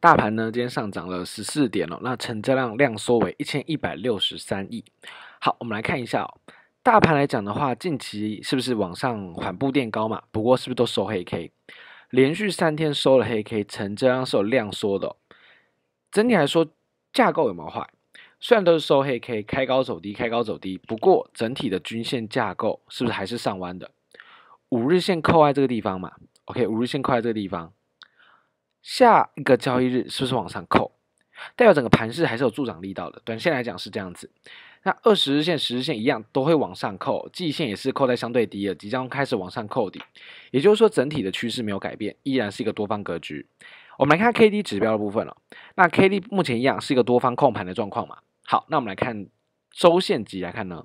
大盘呢，今天上涨了十四点哦。那成交量量缩为一千一百六十三亿。好，我们来看一下哦。大盘来讲的话，近期是不是往上缓步垫高嘛？不过是不是都收黑 K？连续三天收了黑 K，成交量是有量缩的。整体来说，架构有没有坏？虽然都是收黑 K，开高走低，开高走低。不过整体的均线架构是不是还是上弯的？五日线扣在这个地方嘛？OK，五日线扣在这个地方。下一个交易日是不是往上扣？代表整个盘势还是有助长力道的。短线来讲是这样子，那二十日线、十日线一样都会往上扣，季线也是扣在相对低的，即将开始往上扣底。也就是说，整体的趋势没有改变，依然是一个多方格局。我们来看 K D 指标的部分了。那 K D 目前一样是一个多方控盘的状况嘛？好，那我们来看周线级来看呢？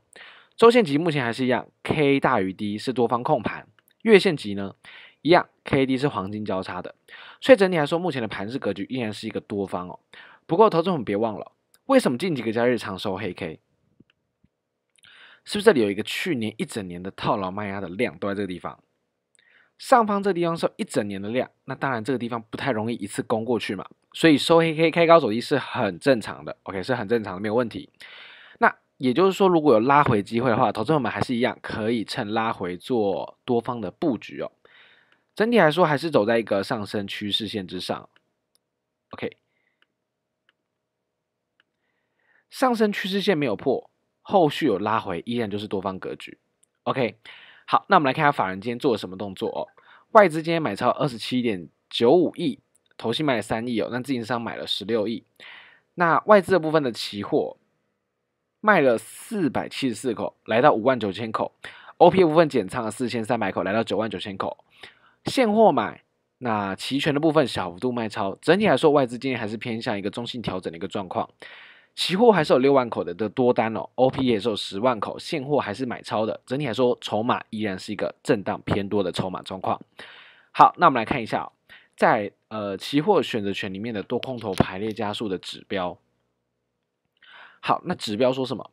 周线级目前还是一样，K 大于 D 是多方控盘。月线级呢？一样，K D 是黄金交叉的，所以整体来说，目前的盘市格局依然是一个多方哦。不过，投资我们别忘了，为什么近几个交易日常收黑 K？是不是这里有一个去年一整年的套牢卖压的量都在这个地方？上方这地方收一整年的量，那当然这个地方不太容易一次攻过去嘛，所以收黑 K 开高走低是很正常的。OK，是很正常的，没有问题。那也就是说，如果有拉回机会的话，投资我们还是一样可以趁拉回做多方的布局哦。整体来说还是走在一个上升趋势线之上，OK，上升趋势线没有破，后续有拉回，依然就是多方格局，OK。好，那我们来看下法人今天做了什么动作哦。外资今天买超二十七点九五亿，投信买了三亿哦，那自营商买了十六亿。那外资的部分的期货卖了四百七十四口，来到五万九千口。O P 部分减仓了四千三百口，来到九万九千口。现货买，那期权的部分小幅度卖超，整体来说外资今天还是偏向一个中性调整的一个状况，期货还是有六万口的的多单哦，OP 也是有十万口，现货还是买超的，整体来说筹码依然是一个震荡偏多的筹码状况。好，那我们来看一下，在呃期货选择权里面的多空头排列加速的指标。好，那指标说什么？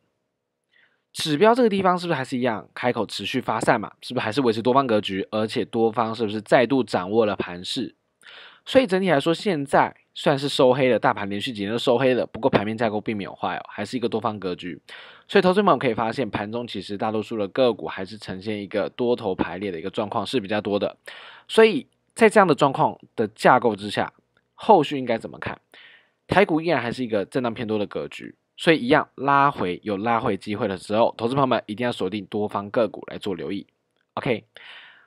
指标这个地方是不是还是一样，开口持续发散嘛？是不是还是维持多方格局？而且多方是不是再度掌握了盘势？所以整体来说，现在算是收黑了，大盘连续几天都收黑了，不过盘面架构并没有坏哦，还是一个多方格局。所以投资们可以发现，盘中其实大多数的个股还是呈现一个多头排列的一个状况，是比较多的。所以在这样的状况的架构之下，后续应该怎么看？台股依然还是一个震荡偏多的格局。所以一样拉回有拉回机会的时候，投资朋友们一定要锁定多方个股来做留意。OK，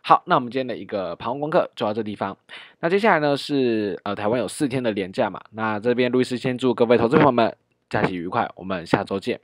好，那我们今天的一个盘后功课就到这地方。那接下来呢是呃台湾有四天的连假嘛，那这边路易斯先祝各位投资朋友们假期愉快，我们下周见。